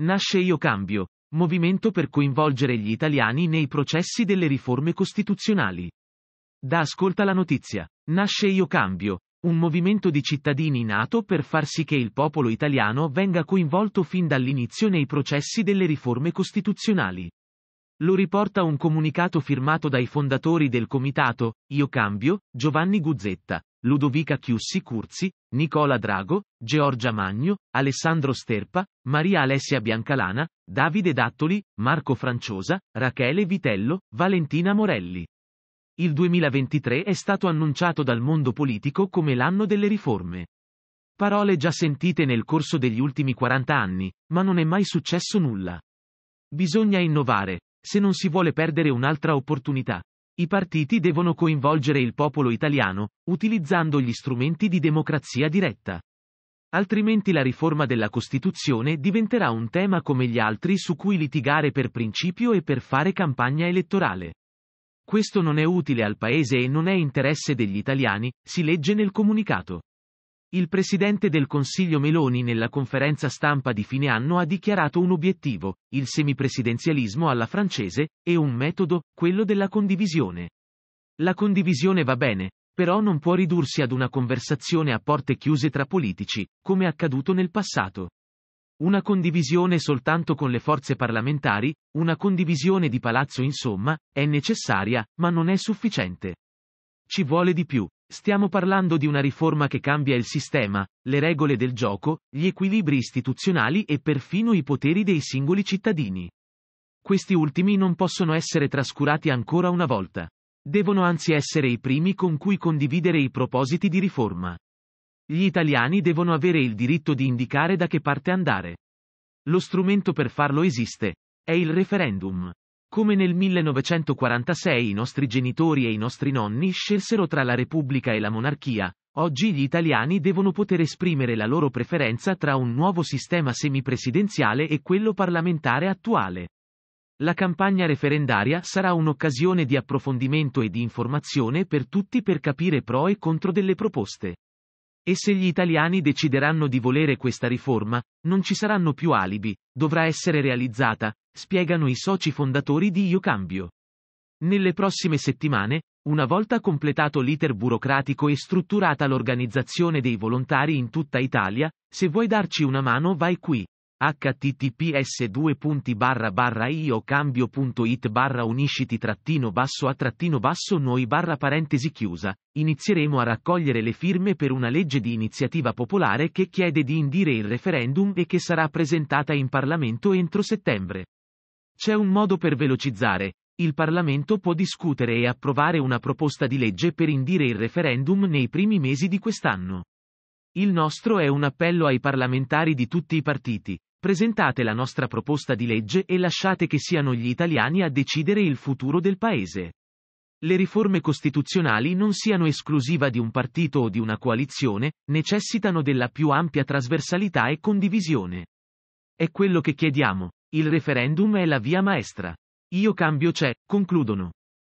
Nasce Io Cambio, movimento per coinvolgere gli italiani nei processi delle riforme costituzionali. Da Ascolta la notizia. Nasce Io Cambio, un movimento di cittadini nato per far sì che il popolo italiano venga coinvolto fin dall'inizio nei processi delle riforme costituzionali. Lo riporta un comunicato firmato dai fondatori del comitato, Io Cambio, Giovanni Guzzetta, Ludovica Chiussi Curzi, Nicola Drago, Giorgia Magno, Alessandro Sterpa, Maria Alessia Biancalana, Davide Dattoli, Marco Franciosa, Rachele Vitello, Valentina Morelli. Il 2023 è stato annunciato dal mondo politico come l'anno delle riforme. Parole già sentite nel corso degli ultimi 40 anni, ma non è mai successo nulla. Bisogna innovare, se non si vuole perdere un'altra opportunità, i partiti devono coinvolgere il popolo italiano, utilizzando gli strumenti di democrazia diretta. Altrimenti la riforma della Costituzione diventerà un tema come gli altri su cui litigare per principio e per fare campagna elettorale. Questo non è utile al Paese e non è interesse degli italiani, si legge nel comunicato. Il presidente del Consiglio Meloni nella conferenza stampa di fine anno ha dichiarato un obiettivo, il semipresidenzialismo alla francese, e un metodo, quello della condivisione. La condivisione va bene, però non può ridursi ad una conversazione a porte chiuse tra politici, come accaduto nel passato. Una condivisione soltanto con le forze parlamentari, una condivisione di palazzo insomma, è necessaria, ma non è sufficiente. Ci vuole di più, Stiamo parlando di una riforma che cambia il sistema, le regole del gioco, gli equilibri istituzionali e perfino i poteri dei singoli cittadini. Questi ultimi non possono essere trascurati ancora una volta. Devono anzi essere i primi con cui condividere i propositi di riforma. Gli italiani devono avere il diritto di indicare da che parte andare. Lo strumento per farlo esiste. È il referendum. Come nel 1946 i nostri genitori e i nostri nonni scelsero tra la Repubblica e la monarchia, oggi gli italiani devono poter esprimere la loro preferenza tra un nuovo sistema semipresidenziale e quello parlamentare attuale. La campagna referendaria sarà un'occasione di approfondimento e di informazione per tutti per capire pro e contro delle proposte. E se gli italiani decideranno di volere questa riforma, non ci saranno più alibi, dovrà essere realizzata, spiegano i soci fondatori di Io Cambio. Nelle prossime settimane, una volta completato l'iter burocratico e strutturata l'organizzazione dei volontari in tutta Italia, se vuoi darci una mano vai qui https 2 barra barra io cambio.it barra unisciti trattino basso a trattino basso noi barra parentesi chiusa, inizieremo a raccogliere le firme per una legge di iniziativa popolare che chiede di indire il referendum e che sarà presentata in Parlamento entro settembre. C'è un modo per velocizzare, il Parlamento può discutere e approvare una proposta di legge per indire il referendum nei primi mesi di quest'anno. Il nostro è un appello ai parlamentari di tutti i partiti, Presentate la nostra proposta di legge e lasciate che siano gli italiani a decidere il futuro del Paese. Le riforme costituzionali non siano esclusiva di un partito o di una coalizione, necessitano della più ampia trasversalità e condivisione. È quello che chiediamo. Il referendum è la via maestra. Io cambio c'è, concludono.